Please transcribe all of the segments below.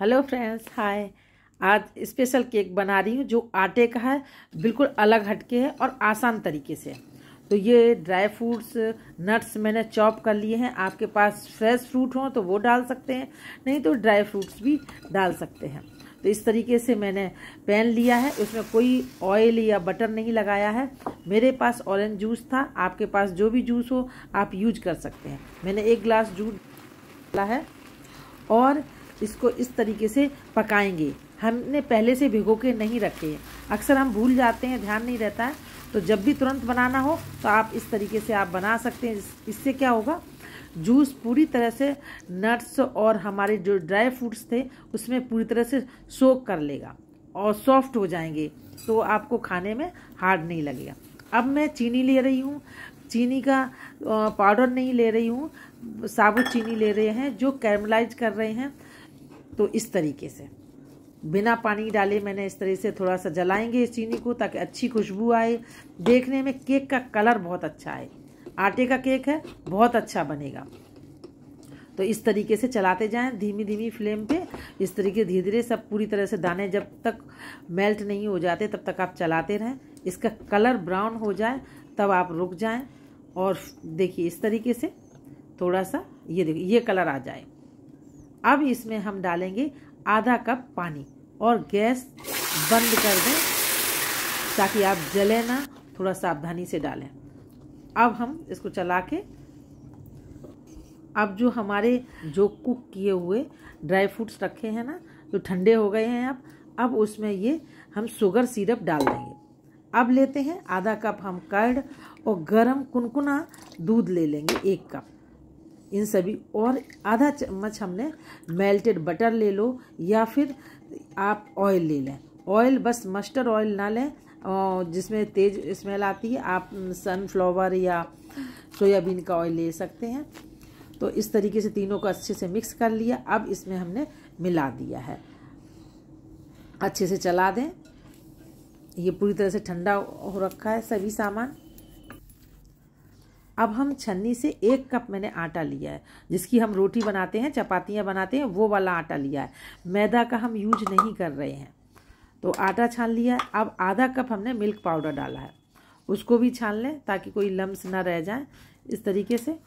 hello friends hi आज special cake बना रही हूँ जो आटे का है बिल्कुल अलग हटके है और आसान तरीके से तो ये ड्राई फ्रूट्स नट्स मैंने चॉप कर लिए हैं आपके पास फ्रेश फ्रूट हो तो वो डाल सकते हैं नहीं तो ड्राई फ्रूट्स भी डाल सकते हैं तो इस तरीके से मैंने पैन लिया है उसमें कोई ऑयल या बटर नहीं लगाया है मेरे पास ऑरेंज जूस था आपके पास जो भी जूस हो आप यूज कर सकते हैं मैंने एक गिलास जूस डाला है और इसको इस तरीके से पकाएंगे हमने पहले से भिगो के नहीं रखे हैं अक्सर हम भूल जाते हैं ध्यान नहीं रहता है तो जब भी तुरंत बनाना हो तो आप इस तरीके से आप बना सकते हैं इससे क्या होगा जूस पूरी तरह से नट्स और हमारे जो ड्राई फ्रूट्स थे उसमें पूरी तरह से सोख कर लेगा और सॉफ्ट हो जाएंगे तो आपको खाने में हार्ड नहीं लगेगा अब मैं चीनी ले रही हूँ चीनी का पाउडर नहीं ले रही हूँ साबुत चीनी ले रहे हैं जो कैरमलाइज कर रहे हैं तो इस तरीके से बिना पानी डाले मैंने इस तरह से थोड़ा सा जलाएंगे इस चीनी को ताकि अच्छी खुशबू आए देखने में केक का कलर बहुत अच्छा आए आटे का केक है बहुत अच्छा बनेगा तो इस तरीके से चलाते जाएं धीमी धीमी फ्लेम पे इस तरीके धीरे धीरे सब पूरी तरह से दाने जब तक मेल्ट नहीं हो जाते तब तक आप चलाते रहें इसका कलर ब्राउन हो जाए तब आप रुक जाएं और देखिए इस तरीके से थोड़ा सा ये देखिए ये कलर आ जाए अब इसमें हम डालेंगे आधा कप पानी और गैस बंद कर दें ताकि आप जले ना थोड़ा सावधानी से डालें अब हम इसको चला के अब जो हमारे जो कुक किए हुए ड्राई फ्रूट्स रखे हैं ना जो ठंडे हो गए हैं अब अब उसमें ये हम शुगर सिरप डाल देंगे अब लेते हैं आधा कप हम कर्ड और गरम कुनकुना दूध ले लेंगे एक कप इन सभी और आधा चम्मच हमने मेल्टेड बटर ले लो या फिर आप ऑयल ले लें ऑयल बस मस्टर्ड ऑयल ना लें जिसमें तेज स्मेल आती है आप सनफ्लावर या सोयाबीन का ऑयल ले सकते हैं तो इस तरीके से तीनों को अच्छे से मिक्स कर लिया अब इसमें हमने मिला दिया है अच्छे से चला दें ये पूरी तरह से ठंडा हो रखा है सभी सामान अब हम छन्नी से एक कप मैंने आटा लिया है जिसकी हम रोटी बनाते हैं चपातियाँ बनाते हैं वो वाला आटा लिया है मैदा का हम यूज नहीं कर रहे हैं तो आटा छान लिया है अब आधा कप हमने मिल्क पाउडर डाला है उसको भी छान लें ताकि कोई लम्स ना रह जाए इस तरीके से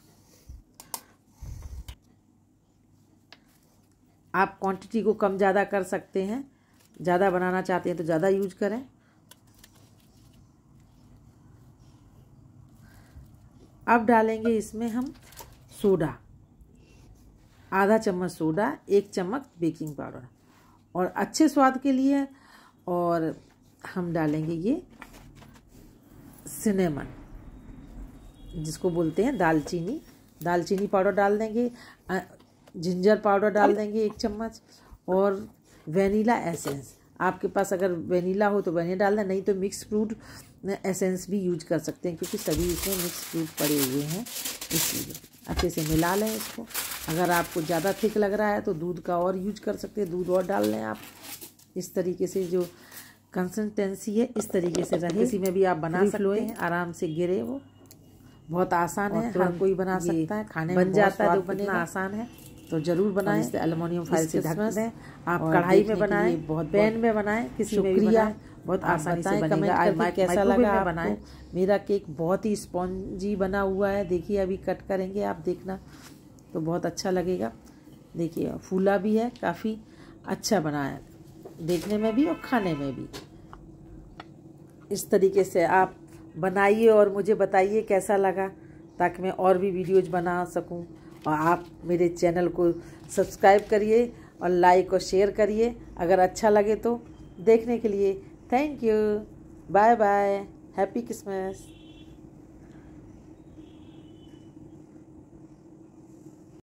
आप क्वांटिटी को कम ज़्यादा कर सकते हैं ज़्यादा बनाना चाहते हैं तो ज़्यादा यूज करें अब डालेंगे इसमें हम सोडा आधा चम्मच सोडा एक चम्मच बेकिंग पाउडर और अच्छे स्वाद के लिए और हम डालेंगे ये सिनेमन जिसको बोलते हैं दालचीनी दालचीनी पाउडर डाल देंगे जिंजर पाउडर डाल देंगे एक चम्मच और वेनिला एसेंस आपके पास अगर वनीला हो तो वनीला डालना नहीं तो मिक्स फ्रूट एसेंस भी यूज कर सकते हैं क्योंकि सभी इसमें मिक्स फ्रूट पड़े हुए हैं इसलिए अच्छे से मिला लें इसको अगर आपको ज़्यादा थिक लग रहा है तो दूध का और यूज कर सकते हैं दूध और डाल लें आप इस तरीके से जो कंसिस्टेंसी है इस तरीके से रहे इसी में भी आप बना सकते हैं आराम से गिरे वो बहुत आसान है हर कोई बना सकता है खाने बन जाता है तो बनना आसान है तो जरूर बनाएं इसे एलुमिनियम फाइल से ढक दें आप कढ़ाई में बनाएं बहुत पैन में बनाएं किसी में भी बनाएं बहुत आसानी से बनेगा कैसा लगा बनाएं मेरा केक बहुत ही स्पॉन्जी बना हुआ है देखिए अभी कट करेंगे आप देखना तो बहुत अच्छा लगेगा देखिए फूला भी है काफ़ी अच्छा बना है देखने में भी और खाने में भी इस तरीके से आप बनाइए और मुझे बताइए कैसा लगा ताकि मैं और भी वीडियोज बना सकूँ और आप मेरे चैनल को सब्सक्राइब करिए और लाइक और शेयर करिए अगर अच्छा लगे तो देखने के लिए thank you bye bye happy Christmas